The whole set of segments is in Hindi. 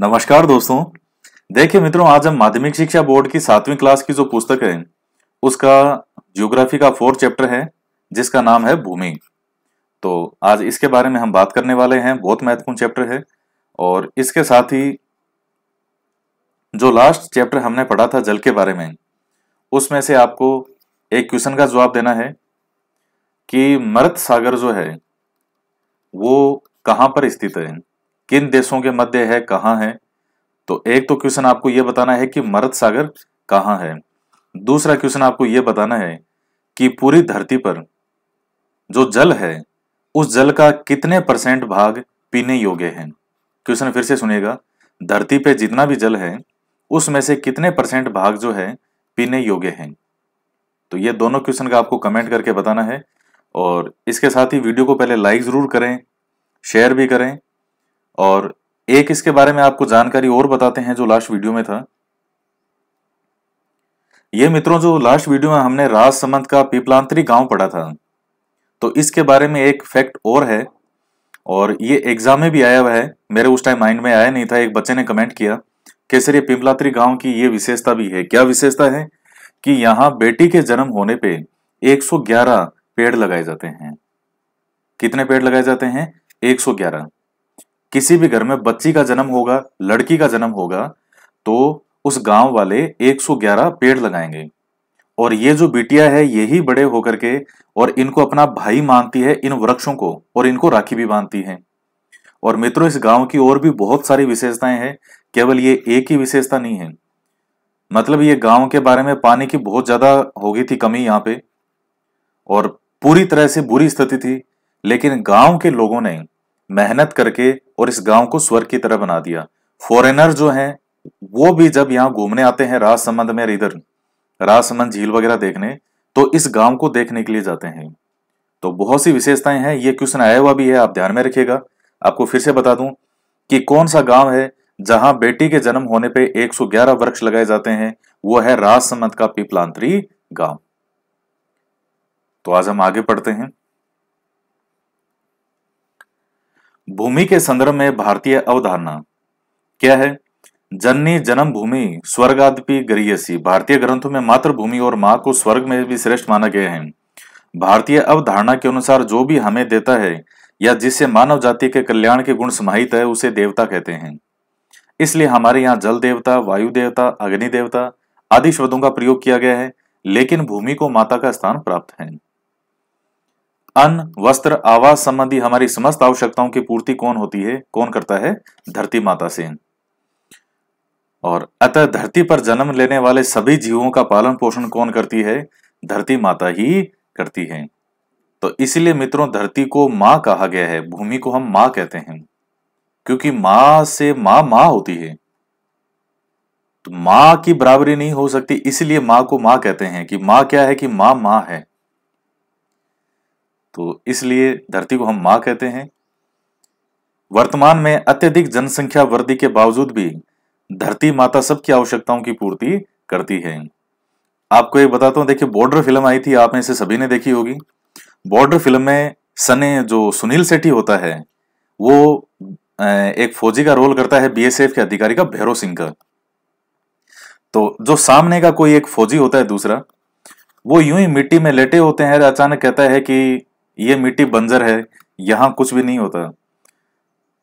नमस्कार दोस्तों देखिए मित्रों आज हम माध्यमिक शिक्षा बोर्ड की सातवीं क्लास की जो पुस्तक है उसका ज्योग्राफी का फोर्थ चैप्टर है जिसका नाम है भूमि तो आज इसके बारे में हम बात करने वाले हैं बहुत महत्वपूर्ण चैप्टर है और इसके साथ ही जो लास्ट चैप्टर हमने पढ़ा था जल के बारे में उसमें से आपको एक क्वेश्चन का जवाब देना है कि मृत सागर जो है वो कहाँ पर स्थित है किन देशों के मध्य है कहाँ है तो एक तो क्वेश्चन आपको यह बताना है कि मरद सागर कहाँ है दूसरा क्वेश्चन आपको यह बताना है कि पूरी धरती पर जो जल है उस जल का कितने परसेंट भाग पीने योग्य है क्वेश्चन फिर से सुनिएगा धरती पे जितना भी जल है उसमें से कितने परसेंट भाग जो है पीने योग्य है तो ये दोनों क्वेश्चन का आपको कमेंट करके बताना है और इसके साथ ही वीडियो को पहले लाइक ज़रूर करें शेयर भी करें और एक इसके बारे में आपको जानकारी और बताते हैं जो लास्ट वीडियो में था ये मित्रों जो लास्ट वीडियो में हमने राजसमंद का पीपलांतरी गांव पढ़ा था तो इसके बारे में एक फैक्ट और है और ये एग्जाम में भी आया हुआ है मेरे उस टाइम माइंड में आया नहीं था एक बच्चे ने कमेंट किया कि सर ये पिपलात्री गांव की ये विशेषता भी है क्या विशेषता है कि यहाँ बेटी के जन्म होने पर एक पेड़ लगाए जाते हैं कितने पेड़ लगाए जाते हैं एक किसी भी घर में बच्ची का जन्म होगा लड़की का जन्म होगा तो उस गांव वाले 111 पेड़ लगाएंगे और ये जो बिटिया है यही बड़े होकर के और इनको अपना भाई मानती है इन वृक्षों को और इनको राखी भी बांधती है और मित्रों इस गांव की और भी बहुत सारी विशेषताएं हैं केवल ये एक ही विशेषता नहीं है मतलब ये गांव के बारे में पानी की बहुत ज्यादा हो गई थी कमी यहाँ पे और पूरी तरह से बुरी स्थिति थी लेकिन गांव के लोगों ने मेहनत करके और इस गांव को स्वर्ग की तरह बना दिया फॉरेनर जो हैं वो भी जब यहाँ घूमने आते हैं राजसमंद में इधर राजसमंद झील वगैरह देखने तो इस गांव को देखने के लिए जाते हैं तो बहुत सी विशेषताएं हैं ये क्वेश्चन आया हुआ भी है आप ध्यान में रखिएगा आपको फिर से बता दूं कि कौन सा गांव है जहां बेटी के जन्म होने पे 111 वृक्ष लगाए जाते हैं वो है राजसमंद का पिपलांतरी गांव तो आज हम आगे पढ़ते हैं भूमि के संदर्भ में भारतीय अवधारणा क्या है जननी भूमि स्वर्गादपि गरीयसी भारतीय ग्रंथों में मातृभूमि और माँ को स्वर्ग में भी श्रेष्ठ माना गया है भारतीय अवधारणा के अनुसार जो भी हमें देता है या जिससे मानव जाति के कल्याण के गुण समाहित है उसे देवता कहते हैं इसलिए हमारे यहाँ जल देवता वायु देवता अग्नि देवता आदि शब्दों का प्रयोग किया गया है लेकिन भूमि को माता का स्थान प्राप्त है अन्न वस्त्र आवास संबंधी हमारी समस्त आवश्यकताओं की पूर्ति कौन होती है कौन करता है धरती माता से और अतः धरती पर जन्म लेने वाले सभी जीवों का पालन पोषण कौन करती है धरती माता ही करती है तो इसलिए मित्रों धरती को मां कहा गया है भूमि को हम मां कहते हैं क्योंकि मां से मां मां होती है तो मां की बराबरी नहीं हो सकती इसलिए मां को मां कहते हैं कि मां क्या है कि मां मां है तो इसलिए धरती को हम मां कहते हैं वर्तमान में अत्यधिक जनसंख्या वृद्धि के बावजूद भी धरती माता सबकी आवश्यकताओं की पूर्ति करती है आपको एक बताता हूं देखिए बॉर्डर फिल्म आई थी आप में से सभी ने देखी होगी बॉर्डर फिल्म में सने जो सुनील सेठी होता है वो एक फौजी का रोल करता है बीएसएफ के अधिकारी का भैरव सिंह का तो जो सामने का कोई एक फौजी होता है दूसरा वो यूं ही मिट्टी में लेटे होते हैं अचानक कहता है कि ये मिट्टी बंजर है यहां कुछ भी नहीं होता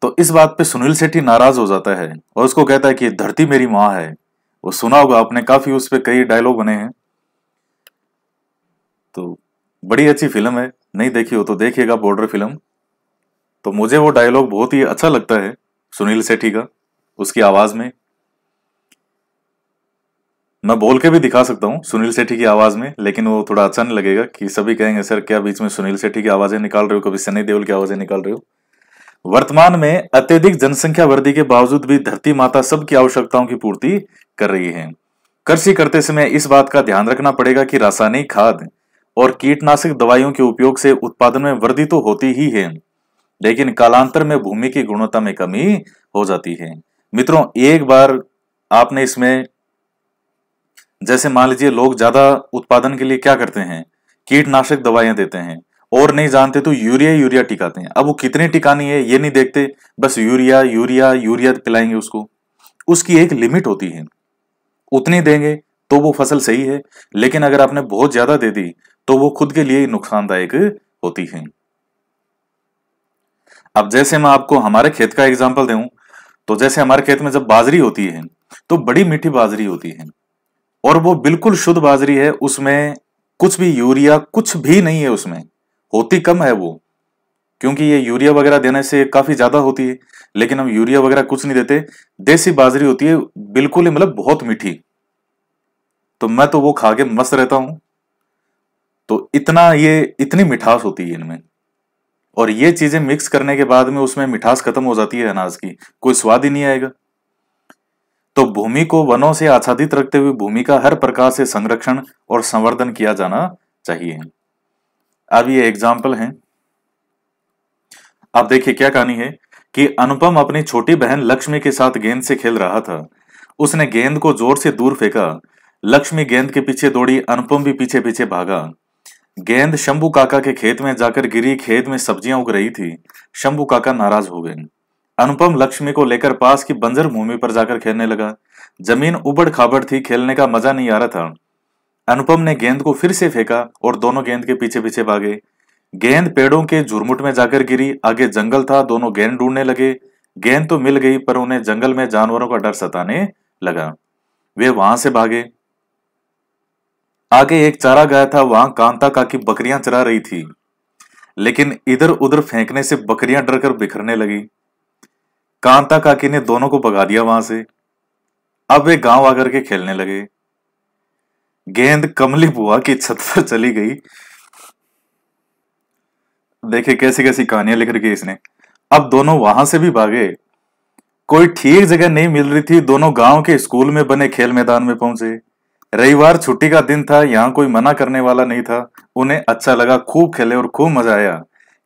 तो इस बात पे सुनील सेठी नाराज हो जाता है और उसको कहता है कि धरती मेरी माँ है वो सुना होगा आपने काफी उस पर कई डायलॉग बने हैं तो बड़ी अच्छी फिल्म है नहीं देखी हो तो देखिएगा बॉर्डर फिल्म तो मुझे वो डायलॉग बहुत ही अच्छा लगता है सुनील सेठी का उसकी आवाज में मैं बोल के भी दिखा सकता हूँ सुनील सेठी की आवाज में लेकिन वो थोड़ा अच्छा नहीं लगेगा कि सभी कहेंगे सर क्या बीच में सुनील सेठी की आवाजें निकाल रहे हो कभी सनी देओल की आवाजें निकाल रहे हो वर्तमान में अत्यधिक जनसंख्या वृद्धि के बावजूद भी धरती माता सबकी आवश्यकताओं की पूर्ति कर रही है कृषि करते समय इस बात का ध्यान रखना पड़ेगा कि रासायनिक खाद और कीटनाशक दवाइयों के उपयोग से उत्पादन में वृद्धि तो होती ही है लेकिन कालांतर में भूमि की गुणवत्ता में कमी हो जाती है मित्रों एक बार आपने इसमें जैसे मान लीजिए लोग ज्यादा उत्पादन के लिए क्या करते हैं कीटनाशक दवाइयां देते हैं और नहीं जानते तो यूरिया यूरिया टिकाते हैं अब वो कितने टिकानी है ये नहीं देखते बस यूरिया यूरिया यूरिया पिलाएंगे उसको उसकी एक लिमिट होती है उतनी देंगे तो वो फसल सही है लेकिन अगर आपने बहुत ज्यादा दे दी तो वो खुद के लिए ही नुकसानदायक होती है अब जैसे मैं आपको हमारे खेत का एग्जाम्पल दूं तो जैसे हमारे खेत में जब बाजरी होती है तो बड़ी मीठी बाजरी होती है और वो बिल्कुल शुद्ध बाजरी है उसमें कुछ भी यूरिया कुछ भी नहीं है उसमें होती कम है वो क्योंकि ये यूरिया वगैरह देने से काफी ज्यादा होती है लेकिन हम यूरिया वगैरह कुछ नहीं देते देसी बाजरी होती है बिल्कुल ही मतलब बहुत मीठी तो मैं तो वो खा के मस्त रहता हूं तो इतना ये इतनी मिठास होती है इनमें और ये चीजें मिक्स करने के बाद में उसमें मिठास खत्म हो जाती है अनाज की कोई स्वाद ही नहीं आएगा तो भूमि को वनों से आच्छादित रखते हुए भूमि का हर प्रकार से संरक्षण और संवर्धन किया जाना चाहिए अब ये एग्जाम्पल है आप देखिए क्या कहानी है कि अनुपम अपनी छोटी बहन लक्ष्मी के साथ गेंद से खेल रहा था उसने गेंद को जोर से दूर फेंका लक्ष्मी गेंद के पीछे दौड़ी अनुपम भी पीछे पीछे भागा गेंद शंभू काका के खेत में जाकर गिरी खेत में सब्जियां उग रही थी शंभू काका नाराज हो गए अनुपम लक्ष्मी को लेकर पास की बंजर भूमि पर जाकर खेलने लगा जमीन उबड़ खाबड़ थी खेलने का मजा नहीं आ रहा था अनुपम ने गेंद को फिर से फेंका और दोनों गेंद के पीछे पीछे भागे गेंद पेड़ों के झुरमुट में जाकर गिरी आगे जंगल था दोनों गेंद ढूंढने लगे गेंद तो मिल गई पर उन्हें जंगल में जानवरों का डर सताने लगा वे वहां से भागे आगे एक चारा गया था वहां कांता काकी बकरियां चरा रही थी लेकिन इधर उधर फेंकने से बकरियां डरकर बिखरने लगी कांता काकी ने दोनों को भगा दिया वहां से अब वे गांव आकर के खेलने लगे गेंद कमली बुआ की छत पर चली गई देखे कैसी कैसी कहानियां लिख रखी इसने अब दोनों वहां से भी भागे कोई ठीक जगह नहीं मिल रही थी दोनों गांव के स्कूल में बने खेल मैदान में पहुंचे रविवार छुट्टी का दिन था यहां कोई मना करने वाला नहीं था उन्हें अच्छा लगा खूब खेले और खूब मजा आया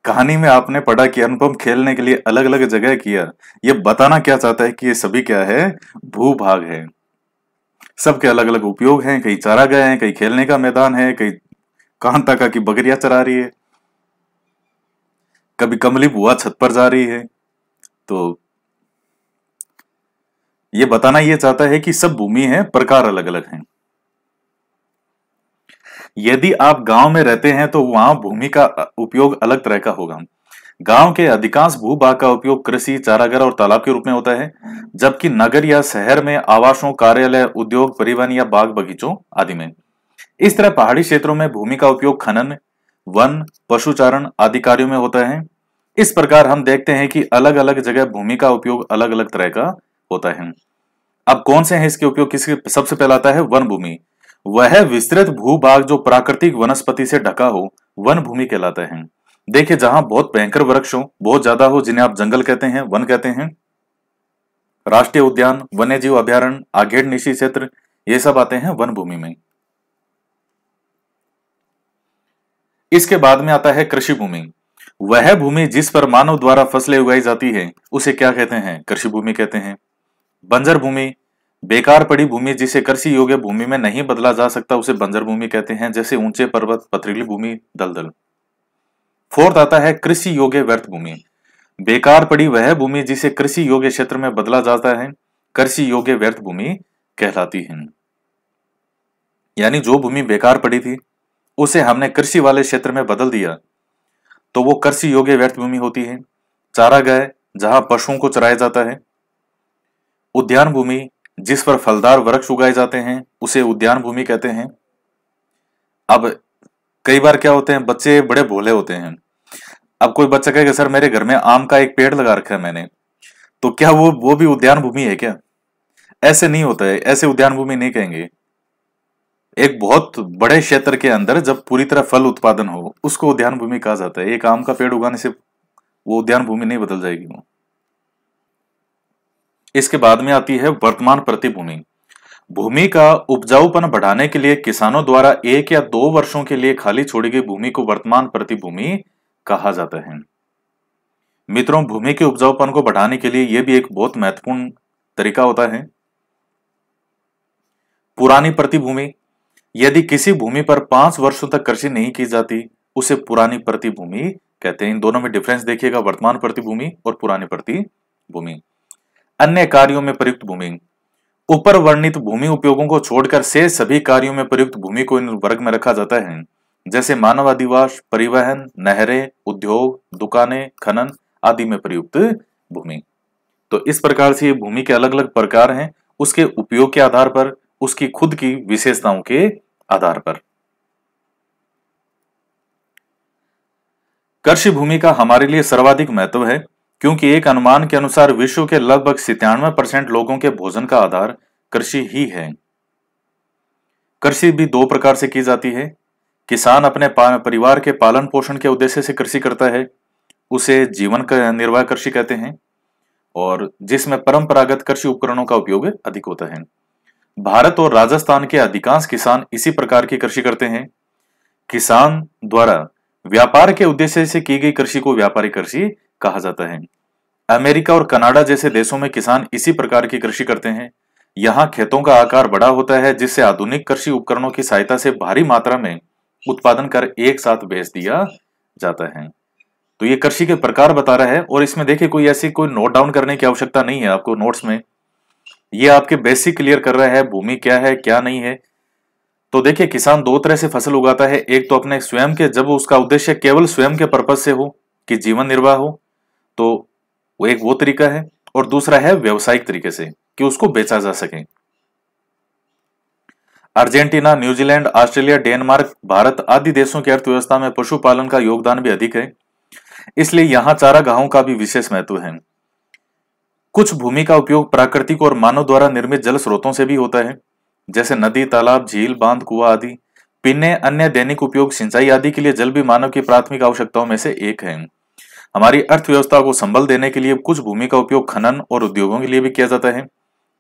कहानी में आपने पढ़ा कि अनुपम खेलने के लिए अलग अलग जगह किया यह बताना क्या चाहता है कि ये सभी क्या है भूभाग है सबके अलग अलग उपयोग हैं कहीं चारा गए हैं कहीं खेलने का मैदान है कहीं कहां तक की बकरिया चरा रही है कभी कमली बुआ छत पर जा रही है तो ये बताना ये चाहता है कि सब भूमि है प्रकार अलग अलग हैं यदि आप गांव में रहते हैं तो वहां भूमि का उपयोग अलग तरह का होगा गांव के अधिकांश भूभाग का उपयोग कृषि चारागर और तालाब के रूप में होता है जबकि नगर या शहर में आवासों कार्यालय उद्योग परिवहन या बाग बगीचों आदि में इस तरह पहाड़ी क्षेत्रों में भूमि का उपयोग खनन वन पशुचारण आदि कार्यो में होता है इस प्रकार हम देखते हैं कि अलग अलग जगह भूमि का उपयोग अलग अलग तरह का होता है अब कौन से हैं इसके उपयोग किसके सबसे पहला आता है वन भूमि वह विस्तृत भूभाग जो प्राकृतिक वनस्पति से ढका हो वन भूमि कहलाते हैं देखिए जहां बहुत भयंकर वृक्ष हो बहुत ज्यादा हो जिन्हें आप जंगल कहते हैं वन कहते हैं राष्ट्रीय उद्यान वन्य जीव अभ्यारण आघेड़ निशी क्षेत्र ये सब आते हैं वन भूमि में इसके बाद में आता है कृषि भूमि वह भूमि जिस पर मानव द्वारा फसलें उगाई जाती है उसे क्या कहते हैं कृषि भूमि कहते हैं बंजर भूमि बेकार पड़ी भूमि जिसे कृषि योग्य भूमि में नहीं बदला जा सकता उसे बंजर भूमि कहते हैं जैसे ऊंचे पर्वत पथरीली भूमि दलदल फोर्थ आता है कृषि योग्य व्यर्थ भूमि बेकार पड़ी वह भूमि जिसे कृषि योग्य क्षेत्र में बदला जाता है कृषि योग्य व्यर्थ भूमि कहलाती है यानी जो भूमि बेकार पड़ी थी उसे हमने कृषि वाले क्षेत्र में बदल दिया तो वो कृषि योग्य व्यर्थ भूमि होती है चारागाह जहां पशुओं को चराया जाता है उद्यान भूमि जिस पर फलदार वृक्ष उगाए जाते हैं उसे उद्यान भूमि कहते हैं अब कई बार क्या होते हैं बच्चे बड़े भोले होते हैं अब कोई बच्चा कहेगा सर मेरे घर में आम का एक पेड़ लगा रखा है मैंने तो क्या वो वो भी उद्यान भूमि है क्या ऐसे नहीं होता है ऐसे उद्यान भूमि नहीं कहेंगे एक बहुत बड़े क्षेत्र के अंदर जब पूरी तरह फल उत्पादन हो उसको उद्यान भूमि कहा जाता है एक आम का पेड़ उगाने से वो उद्यान भूमि नहीं बदल जाएगी वो इसके बाद में आती है वर्तमान प्रतिभूमि भूमि का उपजाऊपन बढ़ाने के लिए किसानों द्वारा एक या दो वर्षों के लिए खाली छोड़ी गई भूमि को वर्तमान प्रतिभूमि कहा जाता है मित्रों भूमि के उपजाऊपन को बढ़ाने के लिए यह भी एक बहुत महत्वपूर्ण तरीका होता है पुरानी प्रतिभूमि यदि किसी भूमि पर पांच वर्षों तक कृषि नहीं की जाती उसे पुरानी प्रतिभूमि कहते हैं इन दोनों में डिफरेंस देखिएगा वर्तमान प्रतिभूमि और पुरानी प्रतिभूमि अन्य कार्यों में प्रयुक्त भूमि ऊपर वर्णित भूमि उपयोगों को छोड़कर से सभी कार्यों में प्रयुक्त भूमि को इन वर्ग में रखा जाता है जैसे मानव अधिवास परिवहन नहरें उद्योग दुकानें खनन आदि में प्रयुक्त भूमि तो इस प्रकार से ये भूमि के अलग अलग प्रकार हैं उसके उपयोग के आधार पर उसकी खुद की विशेषताओं के आधार पर कृषि भूमि का हमारे लिए सर्वाधिक महत्व है क्योंकि एक अनुमान के अनुसार विश्व के लगभग सितानवे परसेंट लोगों के भोजन का आधार कृषि ही है कृषि भी दो प्रकार से की जाती है किसान अपने परिवार के पालन पोषण के उद्देश्य से कृषि करता है उसे जीवन का निर्वाह कृषि कहते हैं और जिसमें परंपरागत कृषि उपकरणों का उपयोग अधिक होता है भारत और राजस्थान के अधिकांश किसान इसी प्रकार की कृषि करते हैं किसान द्वारा व्यापार के उद्देश्य से की गई कृषि को व्यापारिक कृषि कहा जाता है अमेरिका और कनाडा जैसे देशों में किसान इसी प्रकार की कृषि करते हैं यहाँ खेतों का आकार बड़ा होता है जिससे आधुनिक कृषि उपकरणों की सहायता से भारी मात्रा में उत्पादन कर एक साथ बेच दिया जाता है तो ये कृषि के प्रकार बता रहा है और इसमें देखिए कोई ऐसी कोई नोट डाउन करने की आवश्यकता नहीं है आपको नोट्स में ये आपके बेसिक क्लियर कर रहा है भूमि क्या है क्या नहीं है तो देखिए किसान दो तरह से फसल उगाता है एक तो अपने स्वयं के जब उसका उद्देश्य केवल स्वयं के पर्पज से हो कि जीवन निर्वाह हो तो वो एक वो तरीका है और दूसरा है व्यवसायिक तरीके से कि उसको बेचा जा सके Argentina New Zealand Australia Denmark Bharat आदि देशों की अर्थव्यवस्था में पशुपालन का योगदान भी अधिक है इसलिए यहां चारा गाहों का भी विशेष महत्व है कुछ भूमि का उपयोग प्राकृतिक और मानव द्वारा निर्मित जल स्रोतों से भी होता है जैसे नदी तालाब झील बांध कुआ आदि पीने अन्य दैनिक उपयोग सिंचाई आदि के लिए जल भी मानव की प्राथमिक आवश्यकताओं में से एक है हमारी अर्थव्यवस्था को संबल देने के लिए कुछ भूमि का उपयोग खनन और उद्योगों के लिए भी किया जाता है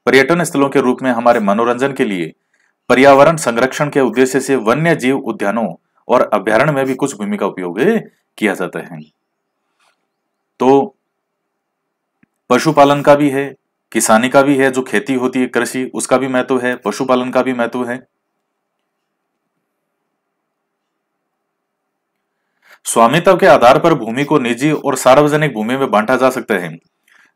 पर्यटन स्थलों के रूप में हमारे मनोरंजन के लिए पर्यावरण संरक्षण के उद्देश्य से वन्य जीव उद्यानों और अभ्यारण में भी कुछ भूमि का उपयोग किया जाता है तो पशुपालन का भी है किसानी का भी है जो खेती होती है कृषि उसका भी महत्व है पशुपालन का भी महत्व है स्वामित्व के आधार पर भूमि को निजी और सार्वजनिक भूमि में बांटा जा सकता है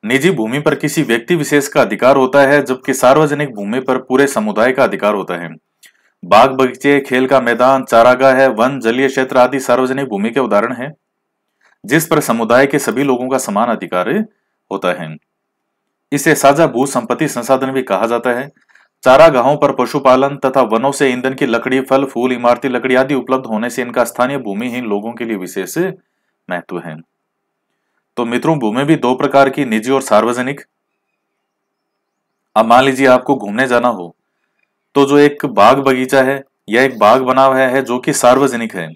निजी भूमि पर किसी व्यक्ति विशेष का अधिकार होता है जबकि सार्वजनिक भूमि पर पूरे समुदाय का अधिकार होता है बाग बगीचे खेल का मैदान चारागाह है वन जलीय क्षेत्र आदि सार्वजनिक भूमि के उदाहरण है जिस पर समुदाय के सभी लोगों का समान अधिकार होता है इसे साझा भू संपत्ति संसाधन भी कहा जाता है चारा चारागाहों पर पशुपालन तथा वनों से ईंधन की लकड़ी फल फूल इमारती लकड़ी आदि उपलब्ध होने से इनका स्थानीय भूमिहीन लोगों के लिए विशेष महत्व है तो मित्रों भूमि भी दो प्रकार की निजी और सार्वजनिक अब मान लीजिए आपको घूमने जाना हो तो जो एक बाग बगीचा है या एक बाग बना हुआ है जो कि सार्वजनिक है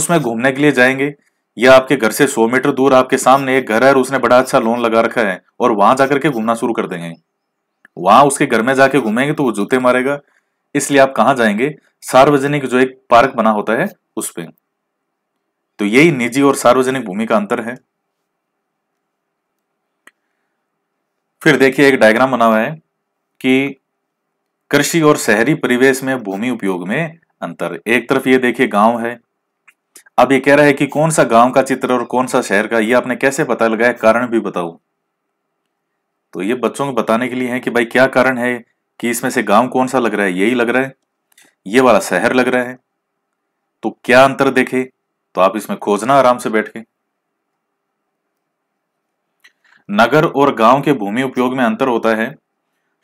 उसमें घूमने के लिए जाएंगे या आपके घर से 100 मीटर दूर आपके सामने एक घर है और उसने बड़ा अच्छा लोन लगा रखा है और वहां जाकर के घूमना शुरू कर देंगे वहां उसके घर में जाके घूमेंगे तो वो जूते मारेगा इसलिए आप कहां जाएंगे सार्वजनिक जो एक पार्क बना होता है उस पर तो यही निजी और सार्वजनिक भूमि का अंतर है फिर देखिए एक डायग्राम बना हुआ है कि कृषि और शहरी परिवेश में भूमि उपयोग में अंतर एक तरफ ये देखिए गांव है अब ये कह रहा है कि कौन सा गांव का चित्र और कौन सा शहर का ये आपने कैसे पता लगाया कारण भी बताऊं तो ये बच्चों को बताने के लिए है कि भाई क्या कारण है कि इसमें से गांव कौन सा लग रहा है यही लग रहा है ये वाला शहर लग रहा है तो क्या अंतर देखे तो आप इसमें खोजना आराम से बैठ के नगर और गांव के भूमि उपयोग में अंतर होता है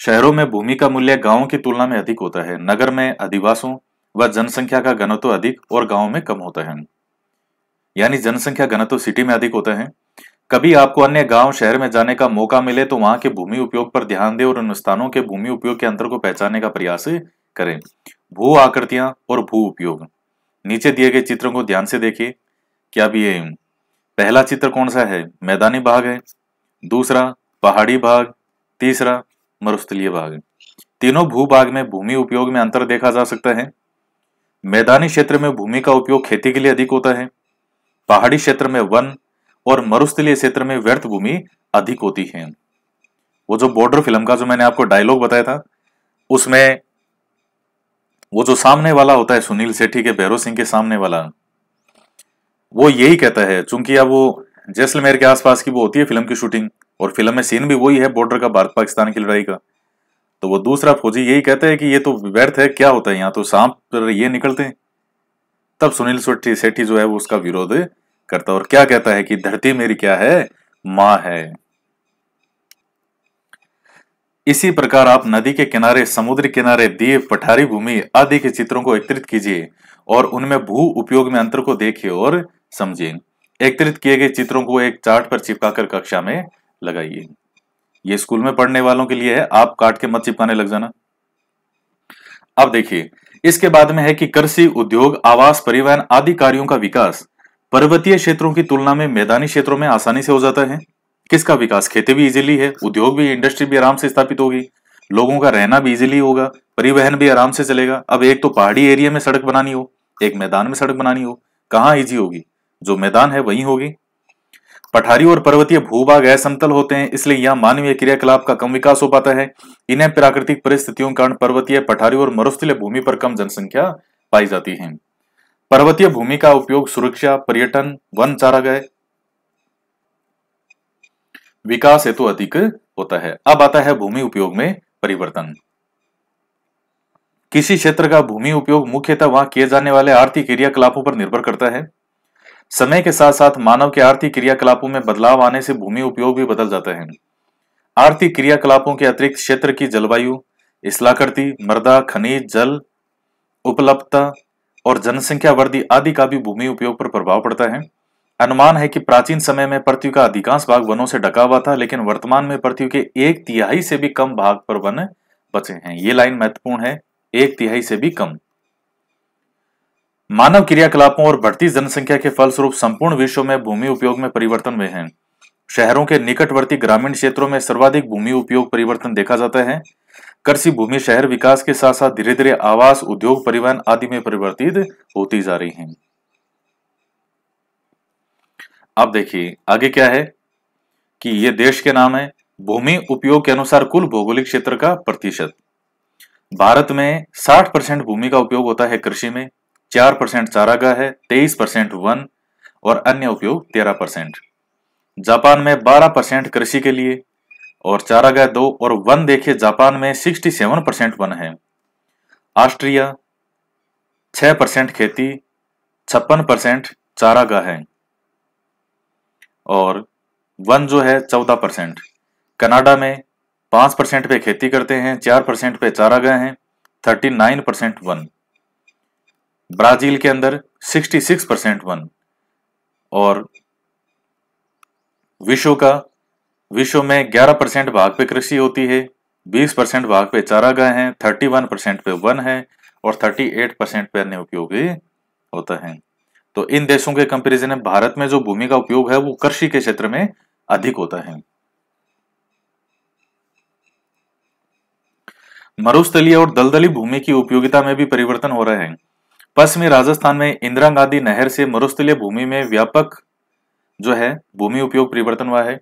शहरों में भूमि का मूल्य गांवों की तुलना में अधिक होता है नगर में अधिवासों व जनसंख्या का घनत्व अधिक और गांव में कम होता है यानी जनसंख्या घनत्व सिटी में अधिक होता है कभी आपको अन्य गांव शहर में जाने का मौका मिले तो वहां के भूमि उपयोग पर ध्यान दें और उन स्थानों के भूमि उपयोग के अंतर को पहचानने का प्रयास करें भू आकृतियां और भू उपयोग नीचे दिए गए चित्रों को ध्यान से देखिए क्या भी ये पहला चित्र कौन सा है मैदानी भाग है दूसरा पहाड़ी भाग तीसरा मरुस्थलीय भाग तीनों भू भाग में भूमि उपयोग में अंतर देखा जा सकता है मैदानी क्षेत्र में भूमि का उपयोग खेती के लिए अधिक होता है पहाड़ी क्षेत्र में वन और मरुस्थलीय क्षेत्र में व्यर्थ भूमि अधिक होती है वो जो बॉर्डर फिल्म का जो मैंने आपको डायलॉग बताया था उसमें वो जो सामने वाला होता है सुनील सेठी के भैरव सिंह के सामने वाला वो यही कहता है चूंकि अब वो जैसलमेर के आसपास की वो होती है फिल्म की शूटिंग और फिल्म में सीन भी वही है बॉर्डर का भारत पाकिस्तान की लड़ाई का तो वो दूसरा फौजी यही कहता है कि ये तो व्यर्थ है क्या होता है यहाँ तो सांप ये निकलते हैं तब सुनील सेठी जो है वो उसका विरोध करता और क्या कहता है कि धरती मेरी क्या है मां है इसी प्रकार आप नदी के किनारे समुद्र किनारे द्वीप पठारी भूमि आदि के चित्रों को एकत्रित कीजिए और उनमें भू उपयोग में अंतर को देखिए और समझिए एकत्रित किए गए चित्रों को एक चार्ट पर चिपकाकर कक्षा में लगाइए ये स्कूल में पढ़ने वालों के लिए है आप काट के मत चिपकाने लग जाना अब देखिए इसके बाद में है कि कृषि उद्योग आवास परिवहन आदि कार्यों का विकास पर्वतीय क्षेत्रों की तुलना में मैदानी क्षेत्रों में आसानी से हो जाता है किसका विकास खेती भी इजीली है उद्योग भी इंडस्ट्री भी आराम से स्थापित होगी लोगों का रहना भी इजीली होगा परिवहन भी आराम से चलेगा अब एक तो पहाड़ी एरिया में सड़क बनानी हो एक मैदान में सड़क बनानी हो कहाँ इजी होगी जो मैदान है वही होगी पठारी और पर्वतीय भूभाग असमतल होते हैं इसलिए यहाँ मानवीय क्रियाकलाप का कम विकास हो पाता है इन्हें प्राकृतिक परिस्थितियों के कारण पर्वतीय पठारी और मरुस्थलीय भूमि पर कम जनसंख्या पाई जाती है पर्वतीय भूमि का उपयोग सुरक्षा पर्यटन वन गए विकास हेतु अधिक होता है अब आता है भूमि उपयोग में परिवर्तन किसी क्षेत्र का भूमि उपयोग मुख्यतः वहां किए जाने वाले आर्थिक क्रियाकलापों पर निर्भर करता है समय के साथ साथ मानव के आर्थिक क्रियाकलापों में बदलाव आने से भूमि उपयोग भी बदल जाता है आर्थिक क्रियाकलापों के अतिरिक्त क्षेत्र की जलवायु इसलाकृति मृदा खनिज जल उपलब्धता और जनसंख्या वृद्धि आदि का भी भूमि उपयोग पर प्रभाव पड़ता है अनुमान है कि प्राचीन समय में पृथ्वी का अधिकांश भाग वनों से ढका हुआ था लेकिन वर्तमान में पृथ्वी के एक तिहाई से भी कम भाग पर वन बचे हैं ये लाइन महत्वपूर्ण है एक तिहाई से भी कम मानव क्रियाकलापों और बढ़ती जनसंख्या के फलस्वरूप संपूर्ण विश्व में भूमि उपयोग में परिवर्तन हुए हैं शहरों के निकटवर्ती ग्रामीण क्षेत्रों में सर्वाधिक भूमि उपयोग परिवर्तन देखा जाता है कृषि भूमि शहर विकास के साथ साथ धीरे धीरे आवास उद्योग परिवहन आदि में परिवर्तित होती जा रही है अब देखिए आगे क्या है कि ये देश के नाम है भूमि उपयोग के अनुसार कुल भौगोलिक क्षेत्र का प्रतिशत भारत में 60 परसेंट भूमि का उपयोग होता है कृषि में 4 परसेंट चारागा है 23 परसेंट वन और अन्य उपयोग 13 परसेंट जापान में 12 परसेंट कृषि के लिए और चारागाह दो और वन देखे जापान में 67 परसेंट वन है ऑस्ट्रिया 6 परसेंट खेती छप्पन परसेंट चारागाह है और वन जो है 14 परसेंट कनाडा में 5 परसेंट पे खेती करते हैं 4 परसेंट पे चारागाह हैं 39 परसेंट वन ब्राजील के अंदर 66 परसेंट वन और विश्व का विश्व में 11 परसेंट भाग पे कृषि होती है 20 परसेंट भाग पे चारागाह हैं 31 परसेंट पे वन है और 38 परसेंट पे अन्य उपयोगी होता है तो इन देशों के कंपेरिजन में भारत में जो भूमि का उपयोग है वो कृषि के क्षेत्र में अधिक होता है मरुस्थलीय और दलदली भूमि की उपयोगिता में भी परिवर्तन हो रहे हैं पश्चिमी राजस्थान में इंदिरा गांधी नहर से मरुस्थलीय भूमि में व्यापक जो है भूमि उपयोग परिवर्तन हुआ है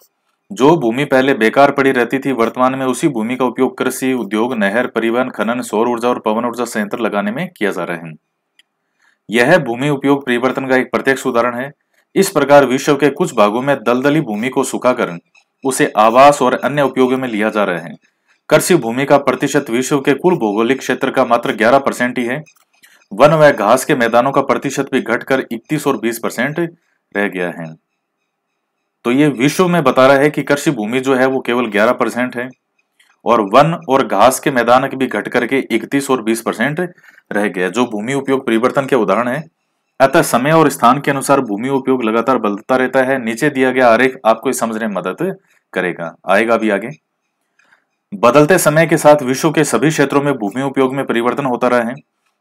जो भूमि पहले बेकार पड़ी रहती थी वर्तमान में उसी भूमि का उपयोग कृषि उद्योग नहर परिवहन खनन सौर ऊर्जा और पवन ऊर्जा संयंत्र लगाने में किया जा रहा है यह भूमि उपयोग परिवर्तन का एक प्रत्यक्ष उदाहरण है इस प्रकार विश्व के कुछ भागों में दलदली भूमि को सुखाकर उसे आवास और अन्य उपयोगों में लिया जा रहा है कृषि भूमि का प्रतिशत विश्व के कुल भौगोलिक क्षेत्र का मात्र 11 परसेंट ही है वन व घास के मैदानों का प्रतिशत भी घटकर 31 और 20 परसेंट रह गया है तो ये विश्व में बता रहा है कि कृषि भूमि जो है वो केवल 11 परसेंट है और वन और घास के मैदान भी घट करके 31 और 20 परसेंट रह गया जो भूमि उपयोग परिवर्तन के उदाहरण है अतः समय और स्थान के अनुसार भूमि उपयोग लगातार बदलता रहता है नीचे दिया गया आरेख आपको इस समझने में मदद करेगा आएगा भी आगे बदलते समय के साथ विश्व के सभी क्षेत्रों में भूमि उपयोग में परिवर्तन होता रहा है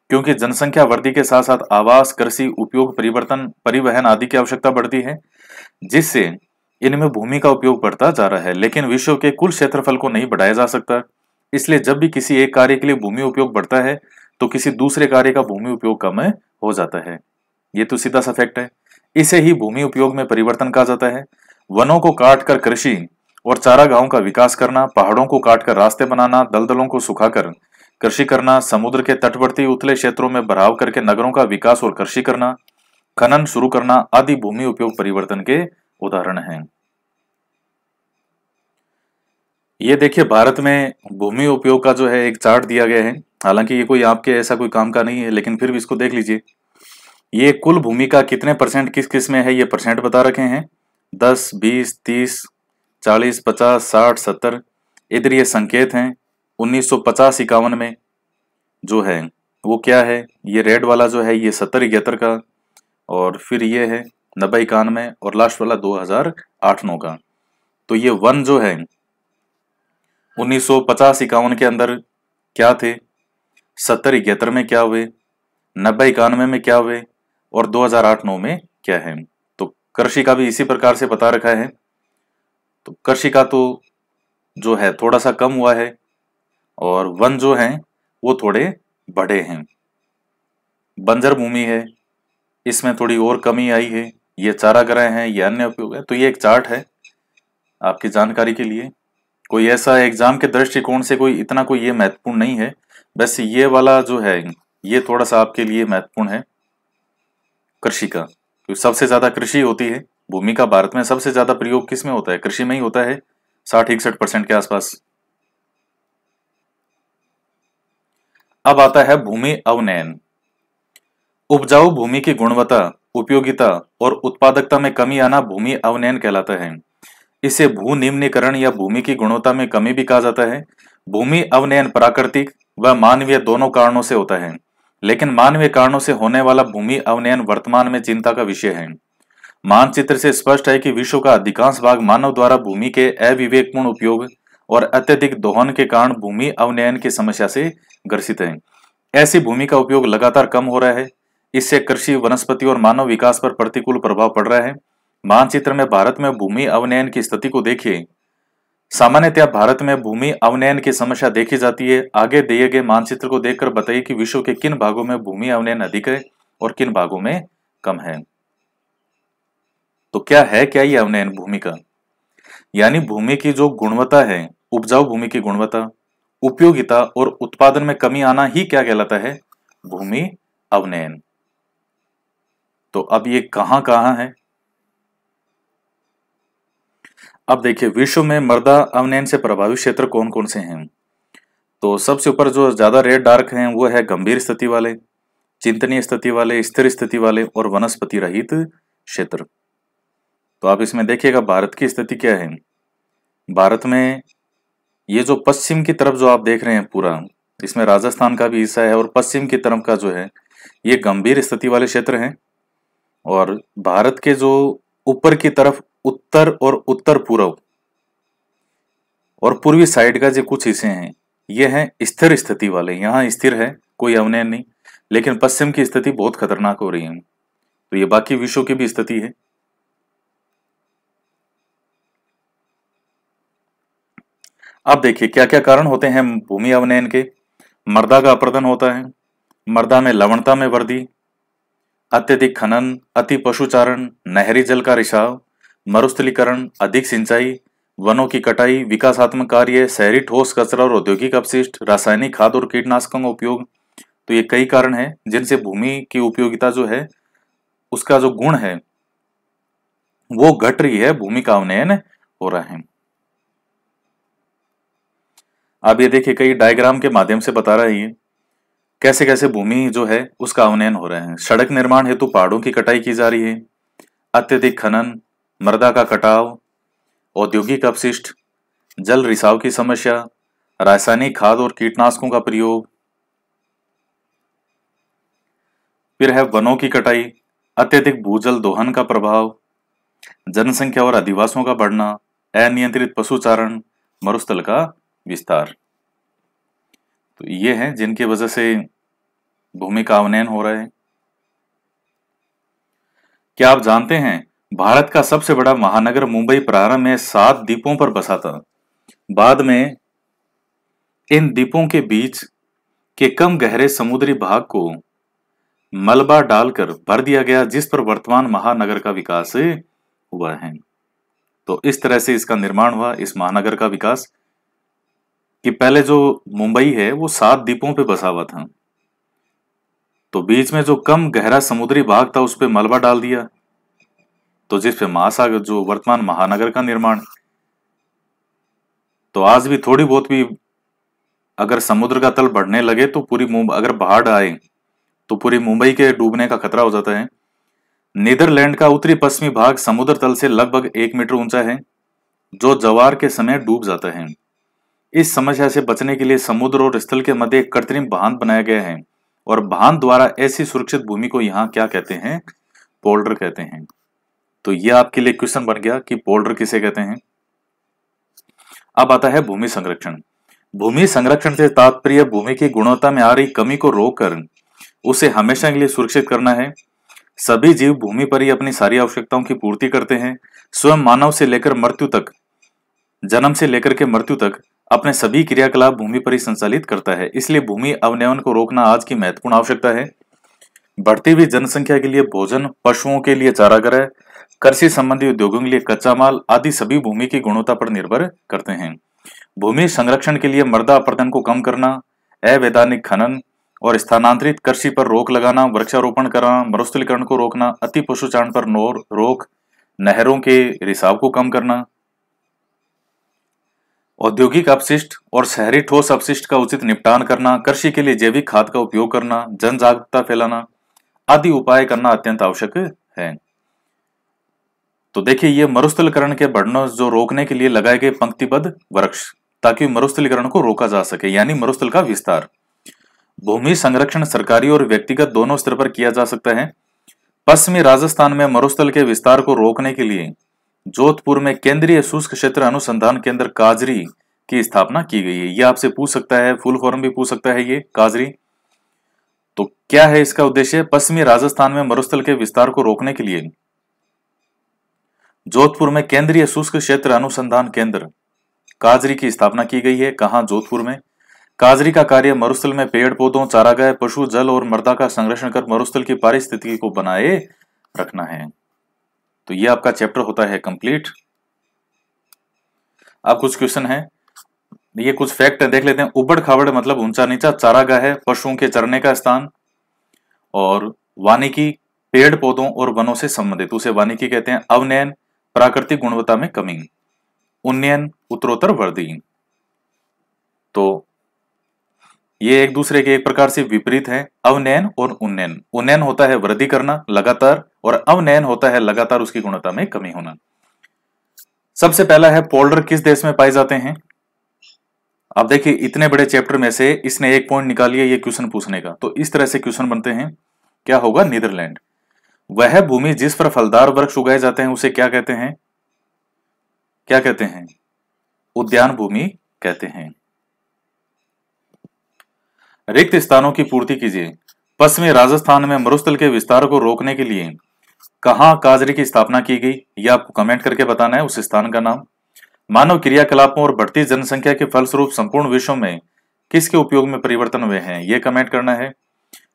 क्योंकि जनसंख्या वृद्धि के साथ साथ आवास कृषि उपयोग परिवर्तन परिवहन आदि की आवश्यकता बढ़ती है जिससे इनमें भूमि का उपयोग बढ़ता जा रहा है लेकिन विश्व के कुल क्षेत्रफल को नहीं बढ़ाया जा सकता इसलिए जब भी किसी एक कार्य के लिए भूमि उपयोग बढ़ता है तो किसी दूसरे कार्य का भूमि उपयोग कम हो जाता है ये तो सीधा सा फैक्ट है इसे ही भूमि उपयोग में परिवर्तन कहा जाता है वनों को काट कर कृषि और चारा गांव का विकास करना पहाड़ों को काटकर रास्ते बनाना दलदलों को सुखाकर कृषि करना समुद्र के तटवर्ती उथले क्षेत्रों में बढ़ाव करके नगरों का विकास और कृषि करना खनन शुरू करना आदि भूमि उपयोग परिवर्तन के उदाहरण हैं ये देखिए भारत में भूमि उपयोग का जो है एक चार्ट दिया गया है हालांकि ये कोई आपके ऐसा कोई काम का नहीं है लेकिन फिर भी इसको देख लीजिए ये कुल भूमि का कितने परसेंट किस किस में है ये परसेंट बता रखे हैं दस बीस तीस चालीस पचास साठ सत्तर इधर ये संकेत हैं उन्नीस सौ पचास इक्यावन में जो है वो क्या है ये रेड वाला जो है ये सत्तर इकहत्तर का और फिर ये है नब्बे इक्यानवे और लास्ट वाला दो हजार आठ नौ का तो ये वन जो है उन्नीस सौ पचास इक्यावन के अंदर क्या थे सत्तर इकहत्तर में क्या हुए नब्बे इक्यानवे में क्या हुए और दो हजार आठ नौ में क्या है तो कृषि का भी इसी प्रकार से बता रखा है तो कृषि का तो जो है थोड़ा सा कम हुआ है और वन जो है वो थोड़े बड़े हैं बंजर भूमि है इसमें थोड़ी और कमी आई है ये ग्रह हैं ये अन्य उपयोग है तो ये एक चार्ट है आपकी जानकारी के लिए कोई ऐसा एग्जाम के दृष्टिकोण से कोई इतना कोई ये महत्वपूर्ण नहीं है बस ये वाला जो है ये थोड़ा सा आपके लिए महत्वपूर्ण है कृषि का तो सबसे ज़्यादा कृषि होती है भूमि का भारत में सबसे ज़्यादा प्रयोग किस में होता है कृषि में ही होता है साठ इकसठ परसेंट के आसपास अब आता है भूमि अवनयन उपजाऊ भूमि की गुणवत्ता उपयोगिता और उत्पादकता में कमी आना भूमि अवनयन कहलाता है इसे भू निम्नीकरण या भूमि की गुणवत्ता में कमी भी कहा जाता है भूमि अवनयन प्राकृतिक व मानवीय दोनों कारणों से होता है लेकिन मानवीय कारणों से होने वाला भूमि अवनयन वर्तमान में चिंता का विषय है मानचित्र से स्पष्ट है कि विश्व का अधिकांश भाग मानव द्वारा भूमि के अविवेकपूर्ण उपयोग और अत्यधिक दोहन के कारण भूमि अवनयन की समस्या से ग्रसित है ऐसी भूमि का उपयोग लगातार कम हो रहा है इससे कृषि वनस्पति और मानव विकास पर प्रतिकूल प्रभाव पड़ रहा है मानचित्र में भारत में भूमि अवनयन की स्थिति को देखिए सामान्यतया भारत में भूमि अवनयन की समस्या देखी जाती है आगे दिए गए मानचित्र को देखकर बताइए कि विश्व के किन भागों में भूमि अवनयन अधिक है और किन भागों में कम है तो क्या है क्या ये अवनयन भूमि का यानी भूमि की जो गुणवत्ता है उपजाऊ भूमि की गुणवत्ता उपयोगिता और उत्पादन में कमी आना ही क्या कहलाता है भूमि अवनयन तो अब ये कहां कहां है अब देखिए विश्व में मर्दा अवनयन से प्रभावित क्षेत्र कौन कौन से हैं तो सबसे ऊपर जो ज्यादा रेड डार्क हैं वो है गंभीर स्थिति वाले चिंतनीय स्थिति वाले स्थिर स्थिति वाले और वनस्पति रहित क्षेत्र तो आप इसमें देखिएगा भारत की स्थिति क्या है भारत में ये जो पश्चिम की तरफ जो आप देख रहे हैं पूरा इसमें राजस्थान का भी हिस्सा है और पश्चिम की तरफ का जो है ये गंभीर स्थिति वाले क्षेत्र हैं और भारत के जो ऊपर की तरफ उत्तर और उत्तर पूर्व और पूर्वी साइड का जो कुछ हिस्से हैं ये हैं स्थिर स्थिति वाले यहाँ स्थिर है कोई अवनयन नहीं लेकिन पश्चिम की स्थिति बहुत खतरनाक हो रही है तो ये बाकी विश्व की भी स्थिति है अब देखिए क्या क्या कारण होते हैं भूमि अवनयन के मर्दा का अपर्दन होता है मर्दा में लवणता में वृद्धि अत्यधिक खनन अति पशुचारण नहरी जल का रिसाव मरुस्थलीकरण अधिक सिंचाई वनों की कटाई विकासात्मक कार्य शहरी ठोस कचरा और औद्योगिक अपशिष्ट रासायनिक खाद और कीटनाशकों का उपयोग तो ये कई कारण हैं जिनसे भूमि की उपयोगिता जो है उसका जो गुण है वो घट रही है भूमि का अवनयन हो रहा है अब ये देखिए कई डायग्राम के माध्यम से बता रहे हैं कैसे कैसे भूमि जो है उसका अवनयन हो रहे हैं सड़क निर्माण हेतु पहाड़ों की कटाई की जा रही है अत्यधिक खनन मृदा का कटाव औद्योगिक अपशिष्ट जल रिसाव की समस्या रासायनिक खाद और कीटनाशकों का प्रयोग फिर है वनों की कटाई अत्यधिक भूजल दोहन का प्रभाव जनसंख्या और आदिवासियों का बढ़ना अनियंत्रित पशुचारण मरुस्थल का विस्तार तो ये हैं जिनकी वजह से भूमि का अवनयन हो रहा है क्या आप जानते हैं भारत का सबसे बड़ा महानगर मुंबई प्रारंभ में सात द्वीपों पर बसा था बाद में इन द्वीपों के बीच के कम गहरे समुद्री भाग को मलबा डालकर भर दिया गया जिस पर वर्तमान महानगर का विकास हुआ है तो इस तरह से इसका निर्माण हुआ इस महानगर का विकास कि पहले जो मुंबई है वो सात द्वीपों पे बसा हुआ था तो बीच में जो कम गहरा समुद्री भाग था उस पर मलबा डाल दिया तो जिस पे महासागर जो वर्तमान महानगर का निर्माण तो आज भी थोड़ी बहुत भी अगर समुद्र का तल बढ़ने लगे तो पूरी मुंबई अगर बाढ़ आए तो पूरी मुंबई के डूबने का खतरा हो जाता है नीदरलैंड का उत्तरी पश्चिमी भाग समुद्र तल से लगभग एक मीटर ऊंचा है जो जवार के समय डूब जाता है इस समस्या से बचने के लिए समुद्र और स्थल के मध्य कृत्रिम बांध बनाया गया है और बांध द्वारा ऐसी सुरक्षित भूमि को यहाँ क्या कहते हैं पोल्डर कहते हैं तो यह आपके लिए क्वेश्चन बन गया कि पोल्डर किसे कहते हैं अब आता है भूमि संरक्षण भूमि संरक्षण से तात्पर्य भूमि की गुणवत्ता में आ रही कमी को रोककर उसे हमेशा के लिए सुरक्षित करना है सभी जीव भूमि पर ही अपनी सारी आवश्यकताओं की पूर्ति करते हैं स्वयं मानव से लेकर मृत्यु तक जन्म से लेकर के मृत्यु तक अपने सभी क्रियाकलाप भूमि पर ही संचालित करता है इसलिए भूमि अवनयन को रोकना आज की महत्वपूर्ण आवश्यकता है बढ़ती हुई जनसंख्या के लिए भोजन पशुओं के लिए चारागृह कृषि संबंधी उद्योगों के लिए कच्चा माल आदि सभी भूमि की गुणवत्ता पर निर्भर करते हैं भूमि संरक्षण के लिए मृदा अपर्दन को कम करना अवैधानिक खनन और स्थानांतरित कृषि पर रोक लगाना वृक्षारोपण करना मरुस्थलीकरण को रोकना अति पशुचारण पर नोर रोक नहरों के रिसाव को कम करना औद्योगिक अपशिष्ट और शहरी ठोस अपशिष्ट का उचित निपटान करना कृषि के लिए जैविक खाद का उपयोग करना जन जागरूकता फैलाना आदि उपाय करना अत्यंत आवश्यक है तो देखिए ये मरुस्थलीकरण के बढ़ना जो रोकने के लिए लगाए गए पंक्तिबद्ध वृक्ष ताकि मरुस्थलीकरण को रोका जा सके यानी मरुस्थल का विस्तार भूमि संरक्षण सरकारी और व्यक्तिगत दोनों स्तर पर किया जा सकता है पश्चिमी राजस्थान में मरुस्थल के विस्तार को रोकने के लिए जोधपुर में केंद्रीय शुष्क क्षेत्र अनुसंधान केंद्र काजरी की स्थापना की गई है यह आपसे पूछ सकता है फुल फॉर्म भी पूछ सकता है ये काजरी तो क्या है इसका उद्देश्य पश्चिमी राजस्थान में मरुस्थल के विस्तार को रोकने के लिए जोधपुर में केंद्रीय शुष्क क्षेत्र अनुसंधान केंद्र काजरी की स्थापना की गई है कहा जोधपुर में काजरी का कार्य मरुस्थल में पेड़ पौधों चारागाह पशु जल और मृदा का संरक्षण कर मरुस्थल की पारिस्थितिकी को बनाए रखना है तो ये आपका चैप्टर होता है कंप्लीट अब कुछ क्वेश्चन है ये कुछ फैक्ट देख लेते हैं उबड़ खाबड़ मतलब ऊंचा नीचा चारागाह है पशुओं के चरने का स्थान और वानिकी पेड़ पौधों और वनों से संबंधित उसे वानिकी कहते हैं अवनयन प्राकृतिक गुणवत्ता में कमी उन्नयन उत्तरोत्तर वृद्धि तो ये एक दूसरे के एक प्रकार से विपरीत हैं अवनयन और उन्नयन उन्नयन होता है वृद्धि करना लगातार और अवनयन होता है लगातार उसकी गुणवत्ता में कमी होना सबसे पहला है पोल्डर किस देश में पाए जाते हैं आप देखिए इतने बड़े चैप्टर में से इसने एक पॉइंट लिया ये क्वेश्चन पूछने का तो इस तरह से क्वेश्चन बनते हैं क्या होगा नीदरलैंड वह भूमि जिस पर फलदार वृक्ष उगाए जाते हैं उसे क्या कहते हैं क्या कहते हैं उद्यान भूमि कहते हैं रिक्त स्थानों की पूर्ति कीजिए पश्चिमी राजस्थान में मरुस्थल के विस्तार को रोकने के लिए कहा काजरी की स्थापना की गई यह आपको कमेंट करके बताना है उस स्थान का नाम मानव क्रियाकलापों और बढ़ती जनसंख्या के फलस्वरूप संपूर्ण विश्व में किसके उपयोग में परिवर्तन हुए हैं यह कमेंट करना है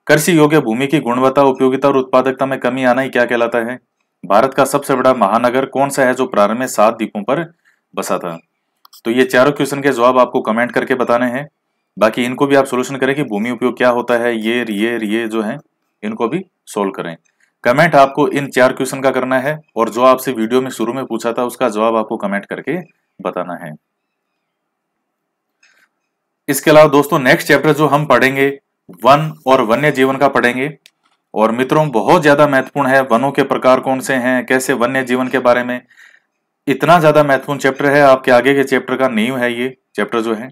कृषि योग्य भूमि की गुणवत्ता उपयोगिता और उत्पादकता में कमी आना ही क्या कहलाता है भारत का सबसे बड़ा महानगर कौन सा है जो प्रारंभ में सात द्वीपों पर बसा था तो ये चारों क्वेश्चन के जवाब आपको कमेंट करके बताने हैं बाकी इनको भी आप सोल्यूशन करें कि भूमि उपयोग क्या होता है ये ये ये जो है इनको भी सोल्व करें कमेंट आपको इन चार क्वेश्चन का करना है और जो आपसे वीडियो में शुरू में पूछा था उसका जवाब आपको कमेंट करके बताना है इसके अलावा दोस्तों नेक्स्ट चैप्टर जो हम पढ़ेंगे वन और वन्य जीवन का पढ़ेंगे और मित्रों बहुत ज्यादा महत्वपूर्ण है वनों के प्रकार कौन से हैं कैसे वन्य जीवन के बारे में इतना ज्यादा महत्वपूर्ण चैप्टर है आपके आगे के चैप्टर का नीव है ये चैप्टर जो है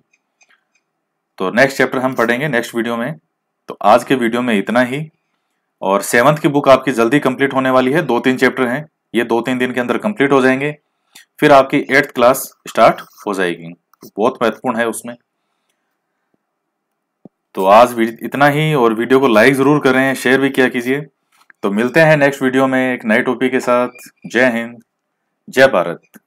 तो नेक्स्ट चैप्टर हम पढ़ेंगे नेक्स्ट वीडियो में तो आज के वीडियो में इतना ही और सेवंथ की बुक आपकी जल्दी कंप्लीट होने वाली है दो तीन चैप्टर हैं ये दो तीन दिन के अंदर कंप्लीट हो जाएंगे फिर आपकी एट्थ क्लास स्टार्ट हो जाएगी तो बहुत महत्वपूर्ण है उसमें तो आज इतना ही और वीडियो को लाइक ज़रूर करें शेयर भी किया कीजिए तो मिलते हैं नेक्स्ट वीडियो में एक नए टॉपिक के साथ जय हिंद जय भारत